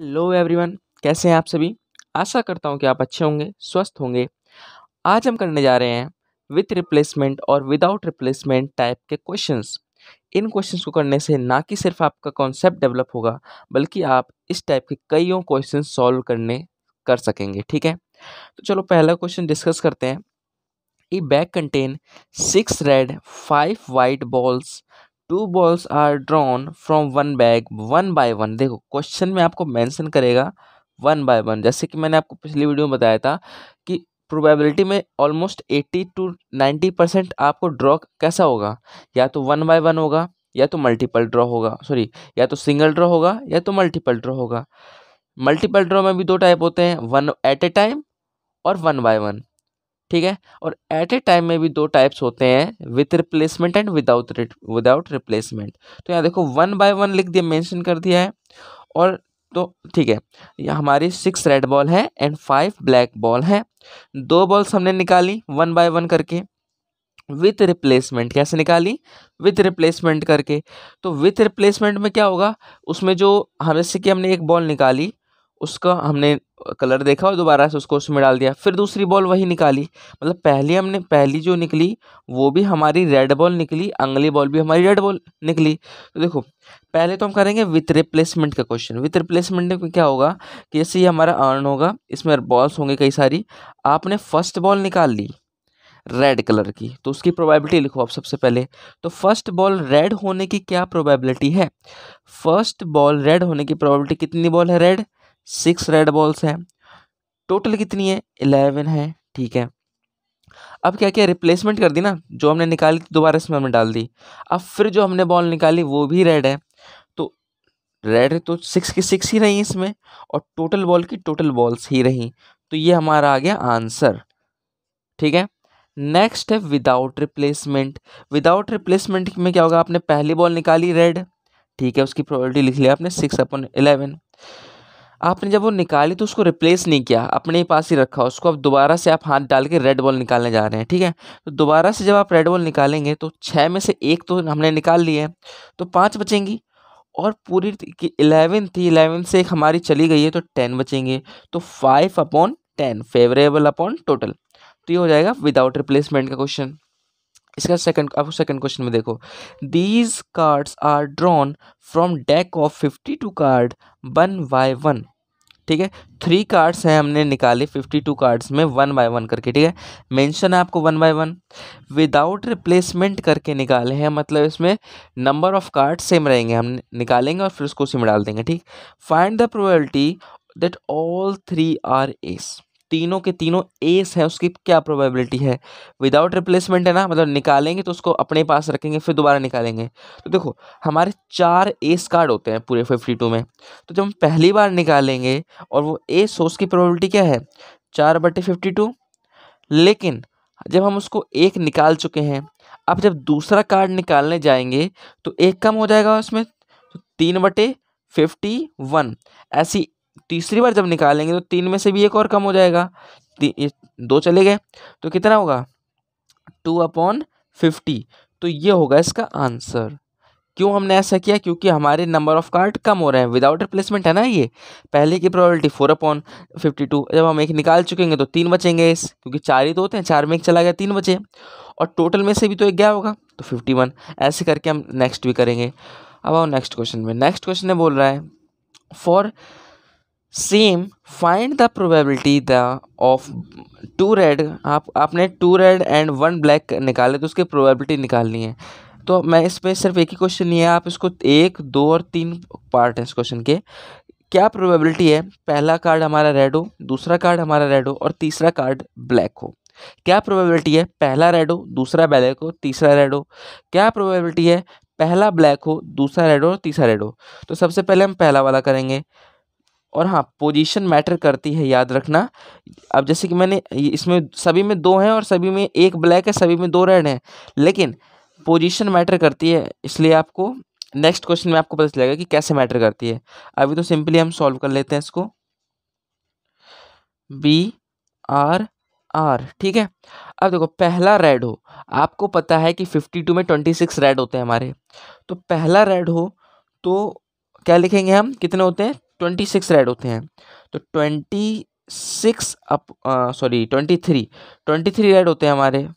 hello everyone कैसे हैं आप सभी आशा करता हूं कि आप अच्छे होंगे स्वस्थ होंगे आज हम करने जा रहे हैं विथ रिप्लेसमेंट और विदाउट रिप्लेसमेंट टाइप के क्वेश्चंस इन क्वेश्चंस को करने से ना कि सिर्फ आपका कॉन्सेप्ट डेवलप होगा बल्कि आप इस टाइप के कईयों क्वेश्चन सॉल्व करने कर सकेंगे ठीक है तो चलो पहला क्वेश्चन डिस्कस करते हैं a bag contain six red five white balls two balls are drawn from one bag one by one देखो क्वेश्चन में आपको मेंशन करेगा वन बाय वन जैसे कि मैंने आपको पिछली वीडियो में बताया था कि प्रोबेबिलिटी में almost eighty two ninety percent आपको ड्रॉ कैसा होगा या तो वन बाय वन होगा या तो मल्टीपल ड्रॉ होगा सॉरी या तो सिंगल ड्रॉ होगा या तो मल्टीपल ड्रॉ होगा मल्टीपल ड्रॉ में भी दो टाइप होते हैं वन एट ए टाइम और वन बाय वन ठीक है और एट ए टाइम में भी दो टाइप्स होते हैं with replacement and without without replacement तो यहाँ देखो वन बाय वन लिख दिया मेंशन कर दिया है और तो ठीक है यह हमारी सिक्स रेड बॉल है एंड फाइव ब्लैक बॉल है दो बॉल्स हमने निकाली वन बाय वन करके विथ रिप्लेसमेंट कैसे निकाली विथ रिप्लेसमेंट करके तो विथ रिप्लेसमेंट में क्या होगा उसमें जो हमें से कि हमने एक बॉल निकाली उसका हमने कलर देखा और दोबारा से उसको उसमें डाल दिया फिर दूसरी बॉल वही निकाली मतलब पहली हमने पहली जो निकली वो भी हमारी रेड बॉल निकली अगली बॉल भी हमारी रेड बॉल निकली तो देखो पहले तो हम करेंगे विथ रिप्लेसमेंट का क्वेश्चन विथ रिप्लेसमेंट में क्या होगा कि जैसे ये हमारा अर्न होगा इसमें बॉल्स होंगे कई सारी आपने फर्स्ट बॉल निकाल ली रेड कलर की तो उसकी प्रोबेबिलिटी लिखो आप सबसे पहले तो फर्स्ट बॉल रेड होने की क्या प्रोबेबिलिटी है फर्स्ट बॉल रेड होने की प्रोबेबिलिटी कितनी बॉल है रेड सिक्स रेड बॉल्स हैं टोटल कितनी है इलेवन है ठीक है अब क्या क्या रिप्लेसमेंट कर दी ना जो हमने निकाली थी दोबारा इसमें हमने डाल दी अब फिर जो हमने बॉल निकाली वो भी रेड है तो रेड तो सिक्स की सिक्स ही रही इसमें और टोटल बॉल की टोटल बॉल्स ही रही तो ये हमारा आ गया आंसर ठीक है नेक्स्ट है विदाउट रिप्लेसमेंट विदाउट रिप्लेसमेंट में क्या होगा आपने पहली बॉल निकाली रेड ठीक है उसकी प्रोबेबिलिटी लिख लिया आपने सिक्स अपन इलेवन आपने जब वो निकाली तो उसको रिप्लेस नहीं किया अपने ही पास ही रखा उसको अब दोबारा से आप हाथ डाल के रेड बॉल निकालने जा रहे हैं ठीक है तो दोबारा से जब आप रेड बॉल निकालेंगे तो छः में से एक तो हमने निकाल लिए है तो पाँच बचेंगी और पूरी इलेवन थी इलेवन से एक हमारी चली गई है तो टेन बचेंगे तो five upon ten favourable upon total तो ये हो जाएगा विदाउट रिप्लेसमेंट का क्वेश्चन इसका सेकंड आप सेकंड क्वेश्चन में देखो these cards are drawn from deck of fifty two card one by one ठीक है थ्री कार्ड्स हैं हमने निकाले फिफ्टी टू कार्ड्स में वन बाय वन करके ठीक है मेंशन है आपको one by one without replacement करके निकाले हैं मतलब इसमें नंबर ऑफ कार्ड सेम रहेंगे हम निकालेंगे और फिर उसको उसी में डाल देंगे ठीक find the probability that all three are एस तीनों के तीनों एस हैं उसकी क्या प्रोबेबिलिटी है विदाउट रिप्लेसमेंट है ना मतलब निकालेंगे तो उसको अपने पास रखेंगे फिर दोबारा निकालेंगे तो देखो हमारे चार एस कार्ड होते हैं पूरे फिफ्टी टू में तो जब हम पहली बार निकालेंगे और वो एस हो उसकी प्रोबेबिलिटी क्या है चार बटे फिफ्टी टू लेकिन जब हम उसको एक निकाल चुके हैं अब जब दूसरा कार्ड निकालने जाएंगे तो एक कम हो जाएगा उसमें तो तीन बटे फिफ्टी वन ऐसी तीसरी बार जब निकालेंगे तो तीन में से भी एक और कम हो जाएगा दो चले गए तो कितना होगा टू अपॉन फिफ्टी तो ये होगा इसका आंसर क्यों हमने ऐसा किया क्योंकि हमारे नंबर ऑफ कार्ड कम हो रहे हैं विदाउट रिप्लेसमेंट है ना ये पहले की probability four upon fifty two जब हम एक निकाल चुकेंगे तो तीन बचेंगे इस क्योंकि चार ही तो होते हैं चार में एक चला गया तीन बचे और टोटल में से भी तो एक गया होगा तो फिफ्टी वन ऐसे करके हम नेक्स्ट भी करेंगे अब आओ नेक्स्ट क्वेश्चन में नेक्स्ट क्वेश्चन ने बोल रहा है for same find the probability the of two red आप आपने two red and one black निकाले तो उसकी प्रोबेबिलिटी निकालनी है तो मैं इसमें सिर्फ एक ही क्वेश्चन नहीं है आप इसको एक दो और तीन पार्ट हैं इस क्वेश्चन के क्या प्रोबेबिलिटी है पहला कार्ड हमारा रेड हो दूसरा कार्ड हमारा रेड हो और तीसरा कार्ड ब्लैक हो क्या प्रोबेबिलिटी है पहला रेड हो दूसरा ब्लैक हो तीसरा रेड हो क्या प्रोबेबिलिटी है पहला ब्लैक हो दूसरा रेड हो और तीसरा रेड हो तो सबसे पहले हम पहला वाला करेंगे और हाँ पोजीशन मैटर करती है याद रखना अब जैसे कि मैंने इसमें सभी में दो हैं और सभी में एक ब्लैक है सभी में दो रेड हैं लेकिन पोजीशन मैटर करती है इसलिए आपको नेक्स्ट क्वेश्चन में आपको पता चलेगा कि कैसे मैटर करती है अभी तो सिंपली हम सॉल्व कर लेते हैं इसको बी आर आर ठीक है अब देखो पहला रेड हो आपको पता है कि फिफ्टी टू में ट्वेंटी सिक्स रेड होते हैं हमारे तो पहला रेड हो तो क्या लिखेंगे हम कितने होते हैं ट्वेंटी सिक्स रेड होते हैं तो twenty six up sorry twenty three twenty three red होते हैं हमारे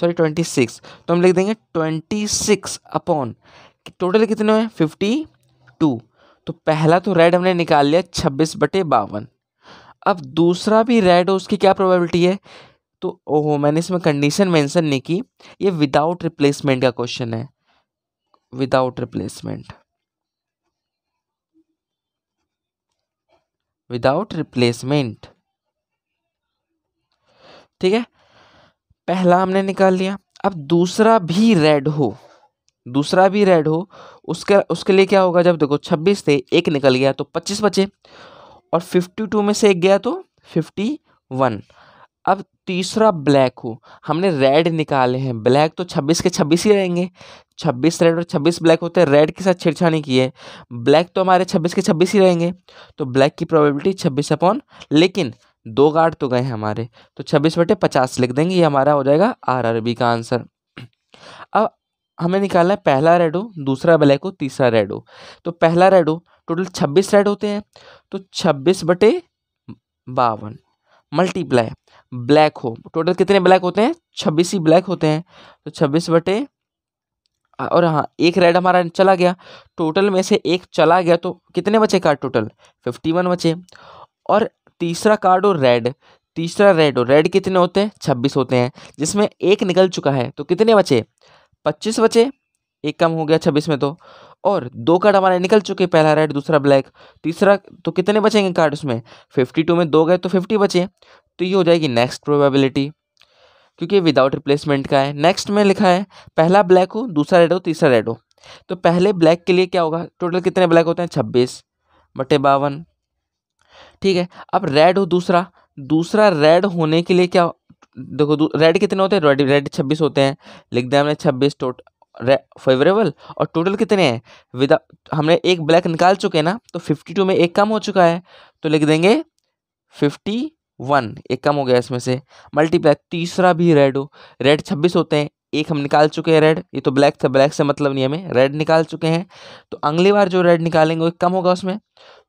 सॉरी ट्वेंटी सिक्स तो हम लिख देंगे ट्वेंटी सिक्स अपॉन टोटल कितने हैं फिफ्टी टू तो पहला तो रेड हमने निकाल लिया छब्बीस बटे बावन अब दूसरा भी रेड हो उसकी क्या प्रोबेबिलिटी है तो ओहो मैंने इसमें कंडीशन मेंशन नहीं की ये विदाउट रिप्लेसमेंट का क्वेश्चन है विदाउट रिप्लेसमेंट विदाउट रिप्लेसमेंट ठीक है पहला हमने निकाल लिया अब दूसरा भी रेड हो दूसरा भी रेड हो उसके उसके लिए क्या होगा जब देखो छब्बीस थे एक निकल गया तो पच्चीस बचे और फिफ्टी टू में से एक गया तो फिफ्टी वन अब तीसरा ब्लैक हो हमने रेड निकाले हैं ब्लैक तो छब्बीस के छब्बीस ही रहेंगे छब्बीस रेड और छब्बीस ब्लैक होते हैं रेड के साथ छेड़छाड़ी की है ब्लैक तो हमारे छब्बीस के छब्बीस ही रहेंगे तो ब्लैक की प्रोबेबिलिटी छब्बीस अपॉन लेकिन दो गार्ड तो गए हमारे तो छब्बीस बटे पचास लिख देंगे ये हमारा हो जाएगा आर आर बी का आंसर अब हमें निकालना है पहला रेड हो दूसरा ब्लैक हो तीसरा रेड हो तो पहला रेड हो टोटल छब्बीस रेड होते हैं तो छब्बीस बटे बावन मल्टीप्लाई ब्लैक हो टोटल कितने ब्लैक होते हैं छब्बीस ही ब्लैक होते हैं तो छब्बीस बटे और हाँ एक रेड हमारा चला गया टोटल में से एक चला गया तो कितने बचे कार्ड टोटल फिफ्टी वन बचे और तीसरा कार्ड हो रेड तीसरा रेड हो रेड कितने होते हैं छब्बीस होते हैं जिसमें एक निकल चुका है तो कितने बचे पच्चीस बचे एक कम हो गया छब्बीस में तो और दो कार्ड हमारे निकल चुके पहला रेड दूसरा ब्लैक तीसरा तो कितने बचेंगे कार्ड उसमें फिफ्टी टू में दो गए तो फिफ्टी बचे तो ये हो जाएगी नेक्स्ट प्रोबेबिलिटी क्योंकि विदाउट रिप्लेसमेंट का है नेक्स्ट में लिखा है पहला ब्लैक हो दूसरा रेड हो तीसरा रेड हो तो पहले ब्लैक के लिए क्या होगा टोटल कितने ब्लैक होते हैं छब्बीस बटे बावन ठीक है अब रेड हो दूसरा दूसरा रेड होने के लिए क्या देखो रेड कितने होते हैं रेड छब्बीस होते हैं लिख दिया हमने छब्बीस टोटल फेवरेबल और टोटल कितने हैं विदा हमने एक ब्लैक निकाल चुके हैं ना तो फिफ्टी टू में एक कम हो चुका है तो लिख देंगे फिफ्टी वन एक कम हो गया इसमें से मल्टीप्लाई तीसरा भी रेड हो रेड छब्बीस होते हैं एक हम निकाल चुके हैं रेड ये तो ब्लैक था ब्लैक से मतलब नहीं हमें रेड निकाल चुके हैं तो अगली बार जो रेड निकालेंगे वो कम होगा उसमें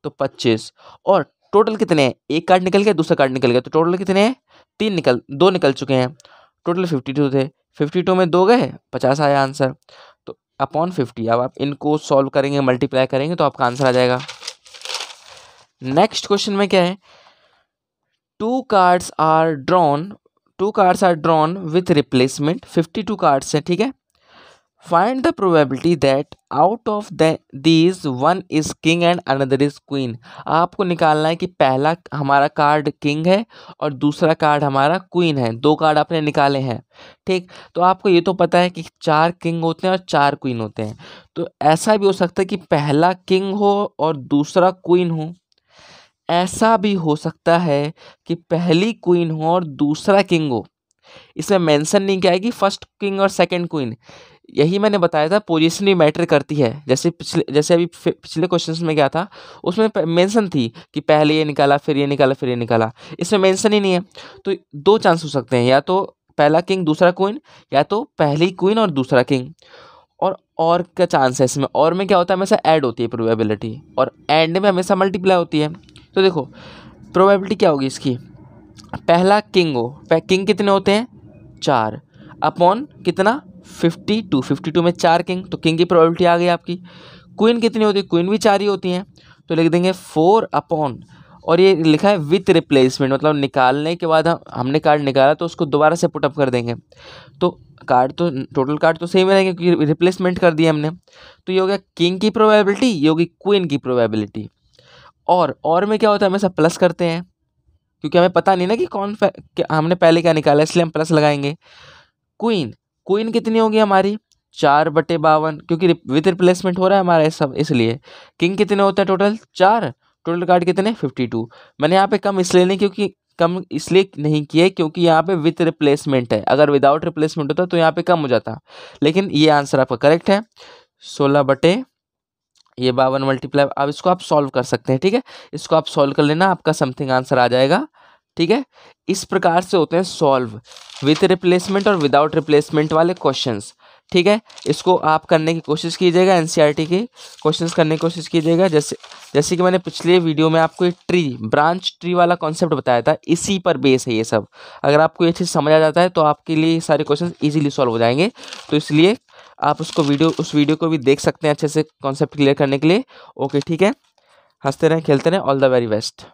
तो पच्चीस और टोटल कितने हैं एक कार्ड निकल गया दूसरा कार्ड निकल गया तो टोटल कितने हैं तीन निकल दो निकल चुके हैं टोटल फिफ्टी टू थे फिफ्टी टू में दो गए पचास आया आंसर तो अपॉन फिफ्टी अब आप इनको सॉल्व करेंगे मल्टीप्लाई करेंगे तो आपका आंसर आ जाएगा नेक्स्ट क्वेश्चन में क्या है two cards are drawn two cards are drawn with replacement fifty two cards हैं ठीक है find the probability that out of the these one is king and another is queen आपको निकालना है कि पहला हमारा कार्ड किंग है और दूसरा कार्ड हमारा क्वीन है दो कार्ड आपने निकाले हैं ठीक तो आपको ये तो पता है कि चार किंग होते हैं और चार क्वीन होते हैं तो ऐसा भी हो सकता है कि पहला किंग हो और दूसरा क्वीन हो ऐसा भी हो सकता है कि पहली क्वीन हो और दूसरा किंग हो इसमें मेंशन नहीं किया है कि फर्स्ट किंग और सेकंड क्वीन यही मैंने बताया था पोजिशन भी मैटर करती है जैसे पिछले जैसे अभी पिछले क्वेश्चन में क्या था उसमें मेंशन थी कि पहले ये निकाला फिर ये निकाला फिर ये निकाला इसमें मेंशन ही नहीं है तो दो चांस हो सकते हैं या तो पहला किंग दूसरा क्वीन या तो पहली क्वीन और दूसरा किंग और और का चांस है इसमें और में क्या होता है हमेशा ऐड होती है प्रोबेबिलिटी और एंड में हमेशा मल्टीप्लाई होती है तो देखो प्रोबेबिलिटी क्या होगी इसकी पहला किंग हो किंग कितने होते हैं चार अपॉन कितना फिफ्टी टू फिफ्टी टू में चार किंग तो किंग की प्रोबेबिलिटी आ गई आपकी क्वीन कितनी होती है क्वीन भी चार ही होती हैं तो लिख देंगे फोर अपॉन और ये लिखा है विथ रिप्लेसमेंट मतलब निकालने के बाद हम हमने कार्ड निकाला तो उसको दोबारा से पुटअप कर देंगे तो कार्ड तो टोटल कार्ड तो सेम रहेंगे क्योंकि रिप्लेसमेंट कर दिया हमने तो ये हो गया किंग की प्रोबेबिलिटी ये होगी क्वीन की प्रोबेबिलिटी और और में क्या होता है हमेशा प्लस करते हैं क्योंकि हमें पता नहीं ना कि कौन हमने पहले क्या निकाला इसलिए हम प्लस लगाएंगे क्वीन क्वीन कितनी होगी हमारी चार बटे बावन क्योंकि विथ रिप्लेसमेंट हो रहा है हमारा सब इसलिए किंग कितने होते हैं टोटल चार टोटल कार्ड कितने फिफ्टी टू मैंने यहाँ पे कम इसलिए नहीं क्योंकि कम इसलिए नहीं किए क्योंकि यहाँ पे विथ रिप्लेसमेंट है अगर विदाउट रिप्लेसमेंट होता तो यहाँ पे कम हो जाता लेकिन ये आंसर आपका करेक्ट है सोलह बटे ये बावन मल्टीप्लाई अब इसको आप सॉल्व कर सकते हैं ठीक है इसको आप सॉल्व कर लेना आपका समथिंग आंसर आ जाएगा ठीक है इस प्रकार से होते हैं सॉल्व विथ रिप्लेसमेंट और विदाउट रिप्लेसमेंट वाले क्वेश्चंस ठीक है इसको आप करने की कोशिश कीजिएगा एन के क्वेश्चन करने की कोशिश कीजिएगा जैसे जैसे कि मैंने पिछले वीडियो में आपको एक ट्री ब्रांच ट्री वाला कॉन्सेप्ट बताया था इसी पर बेस है ये सब अगर आपको ये चीज़ समझ आ जाता है तो आपके लिए सारे क्वेश्चन ईजिली सॉल्व हो जाएंगे तो इसलिए आप उसको वीडियो उस वीडियो को भी देख सकते हैं अच्छे से कॉन्सेप्ट क्लियर करने के लिए ओके ठीक है हंसते रहें खेलते रहें ऑल द वेरी बेस्ट